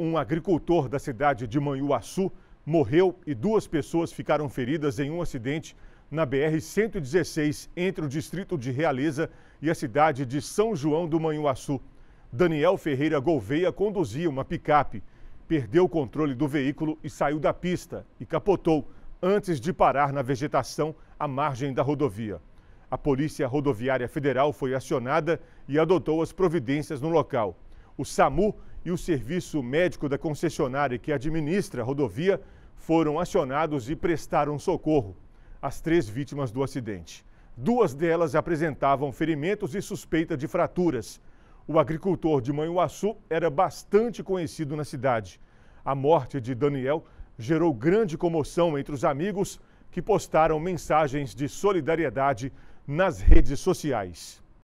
um agricultor da cidade de Manhuaçu morreu e duas pessoas ficaram feridas em um acidente na BR-116 entre o distrito de Realeza e a cidade de São João do Manhuaçu. Daniel Ferreira Gouveia conduzia uma picape, perdeu o controle do veículo e saiu da pista e capotou antes de parar na vegetação à margem da rodovia. A Polícia Rodoviária Federal foi acionada e adotou as providências no local. O SAMU e o serviço médico da concessionária que administra a rodovia foram acionados e prestaram socorro às três vítimas do acidente. Duas delas apresentavam ferimentos e suspeita de fraturas. O agricultor de Manhuaçu era bastante conhecido na cidade. A morte de Daniel gerou grande comoção entre os amigos que postaram mensagens de solidariedade nas redes sociais.